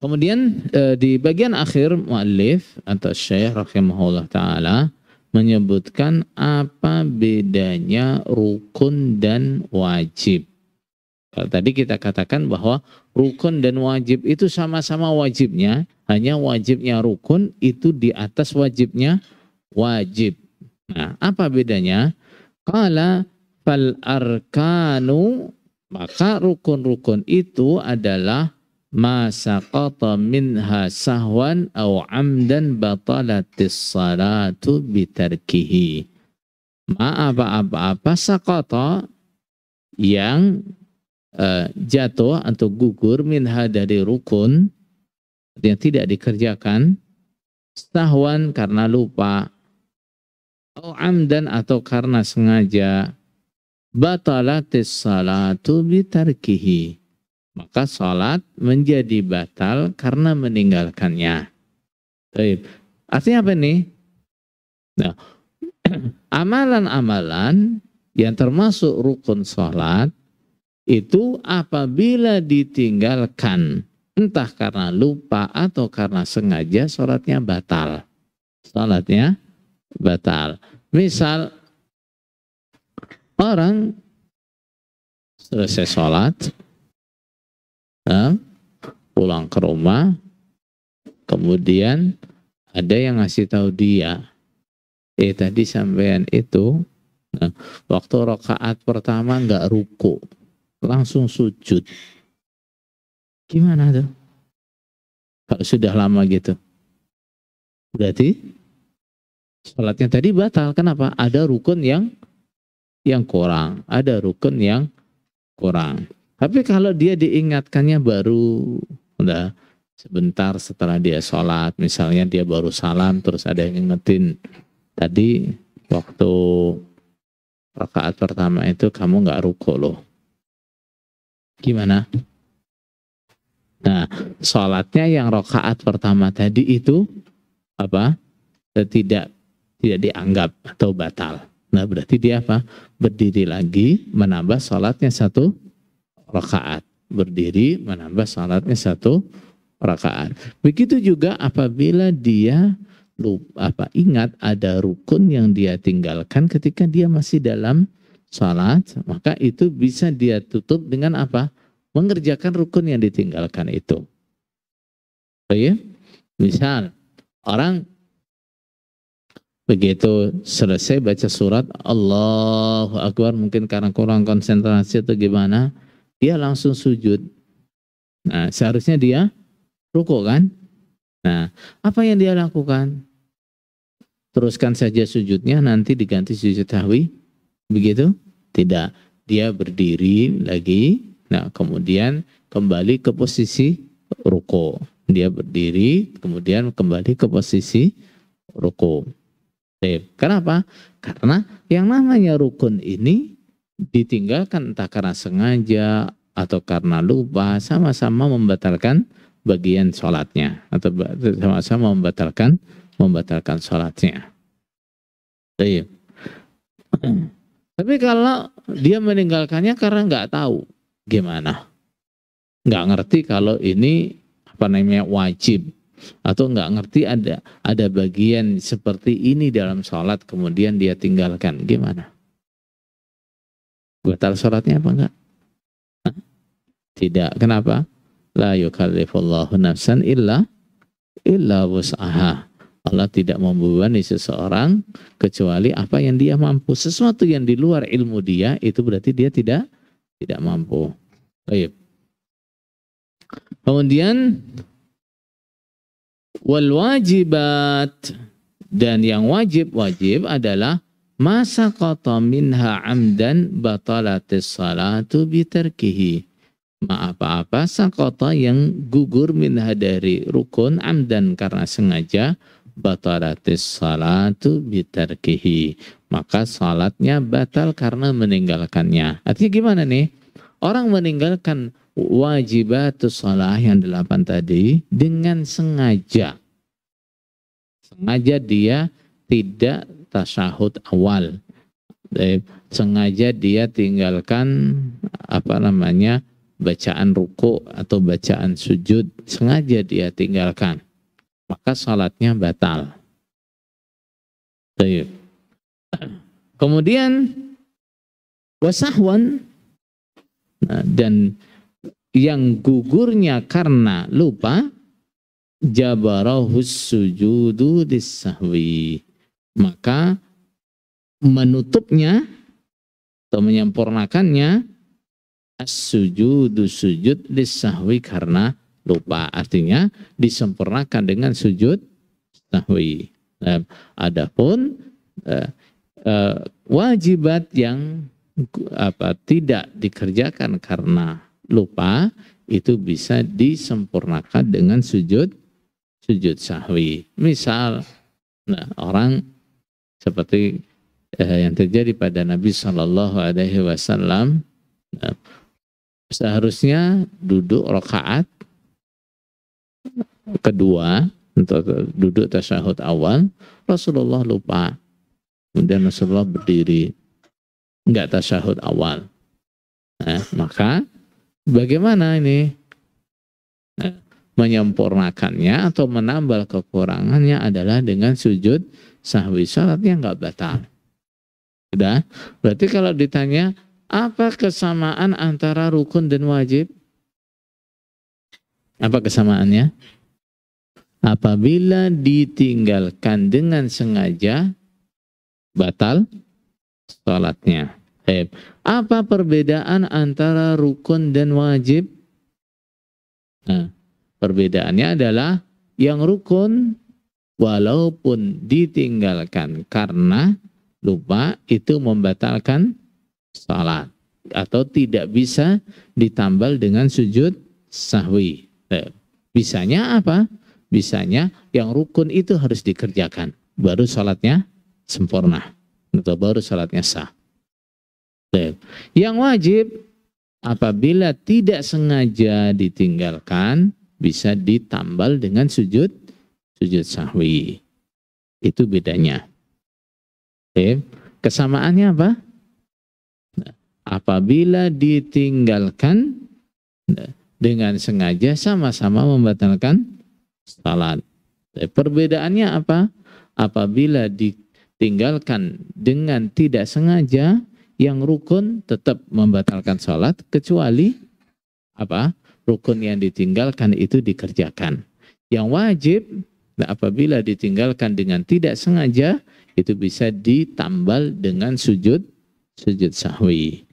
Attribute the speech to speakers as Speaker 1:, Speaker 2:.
Speaker 1: Kemudian eh, di bagian akhir muallif atau syekh rahimahullah taala menyebutkan apa bedanya rukun dan wajib. Kalau tadi kita katakan bahwa rukun dan wajib itu sama-sama wajibnya, hanya wajibnya rukun itu di atas wajibnya wajib. Nah, apa bedanya? Kala fal arkanu maka rukun-rukun itu adalah masaqata minha sahwan au amdan batalatis salatu bitarkihi. Ma apa-apa-apa sakata yang uh, jatuh atau gugur minha dari rukun yang tidak dikerjakan sahwan karena lupa au amdan atau karena sengaja batalatis salatu bitarkihi. Maka salat menjadi batal karena meninggalkannya. Baik. Artinya apa nih? Nah, amalan-amalan yang termasuk rukun salat itu apabila ditinggalkan entah karena lupa atau karena sengaja sholatnya batal. Sholatnya batal. Misal Orang selesai sholat, ya, pulang ke rumah, kemudian ada yang ngasih tahu dia, eh tadi sampean itu ya, waktu rokaat pertama nggak ruku, langsung sujud. Gimana tuh? Kalau sudah lama gitu, berarti sholatnya tadi batal. Kenapa? Ada rukun yang yang kurang, ada rukun yang kurang. Tapi kalau dia diingatkannya baru udah sebentar setelah dia sholat, misalnya dia baru salam terus ada yang ingetin tadi waktu rakaat pertama itu kamu nggak ruko loh. Gimana? Nah, sholatnya yang rakaat pertama tadi itu apa? Tidak tidak dianggap atau batal. Nah berarti dia apa? Berdiri lagi menambah sholatnya satu rakaat. Berdiri menambah sholatnya satu rakaat. Begitu juga apabila dia lupa, apa ingat ada rukun yang dia tinggalkan ketika dia masih dalam sholat, maka itu bisa dia tutup dengan apa? Mengerjakan rukun yang ditinggalkan itu. Oh Misal, orang begitu selesai baca surat Allahu Akbar mungkin karena kurang konsentrasi atau gimana dia langsung sujud nah seharusnya dia ruko kan nah apa yang dia lakukan teruskan saja sujudnya nanti diganti sujud tahwi begitu tidak dia berdiri lagi nah kemudian kembali ke posisi ruko dia berdiri kemudian kembali ke posisi ruko Kenapa? Karena yang namanya rukun ini ditinggalkan entah karena sengaja atau karena lupa sama-sama membatalkan bagian sholatnya atau sama-sama membatalkan membatalkan sholatnya. Tapi kalau dia meninggalkannya karena nggak tahu gimana, nggak ngerti kalau ini apa namanya wajib atau nggak ngerti ada ada bagian seperti ini dalam sholat kemudian dia tinggalkan gimana batal sholatnya apa enggak tidak kenapa la yukallifullahu nafsan illa illa wus'aha Allah tidak membebani seseorang kecuali apa yang dia mampu sesuatu yang di luar ilmu dia itu berarti dia tidak tidak mampu baik kemudian wal wajibat dan yang wajib wajib adalah masa qata minha amdan batalatis salatu biterkihi ma apa-apa sakota yang gugur minha dari rukun amdan karena sengaja batalatis salatu biterkihi maka salatnya batal karena meninggalkannya artinya gimana nih orang meninggalkan wajibatus sholah yang delapan tadi dengan sengaja. Sengaja dia tidak tasahud awal. Eh, sengaja dia tinggalkan apa namanya bacaan ruku atau bacaan sujud. Sengaja dia tinggalkan. Maka salatnya batal. Kemudian wasahwan nah, dan yang gugurnya karena lupa jabarahus sujudu disahwi maka menutupnya atau menyempurnakannya as-sujudu sujud disahwi karena lupa artinya disempurnakan dengan sujud sahwi nah, adapun eh, eh, wajibat yang apa tidak dikerjakan karena lupa itu bisa disempurnakan dengan sujud sujud sahwi. Misal, nah orang seperti eh, yang terjadi pada Nabi Shallallahu Alaihi Wasallam nah, seharusnya duduk rokaat kedua untuk duduk tasyahud awal Rasulullah lupa kemudian Rasulullah berdiri nggak tasyahud awal nah, maka Bagaimana ini? Eh, Menyempurnakannya atau menambal kekurangannya adalah dengan sujud sahwi sholat yang nggak batal. Sudah? Berarti kalau ditanya, apa kesamaan antara rukun dan wajib? Apa kesamaannya? Apabila ditinggalkan dengan sengaja, batal salatnya. Taib. Apa perbedaan antara rukun dan wajib? Nah, perbedaannya adalah yang rukun walaupun ditinggalkan karena lupa itu membatalkan salat atau tidak bisa ditambal dengan sujud sahwi. Eh, bisanya apa? Bisanya yang rukun itu harus dikerjakan baru sholatnya sempurna atau baru sholatnya sah. Yang wajib apabila tidak sengaja ditinggalkan bisa ditambal dengan sujud sujud sahwi. Itu bedanya. Kesamaannya apa? Apabila ditinggalkan dengan sengaja sama-sama membatalkan salat. Perbedaannya apa? Apabila ditinggalkan dengan tidak sengaja yang rukun tetap membatalkan sholat kecuali apa rukun yang ditinggalkan itu dikerjakan. Yang wajib nah apabila ditinggalkan dengan tidak sengaja itu bisa ditambal dengan sujud sujud sahwi.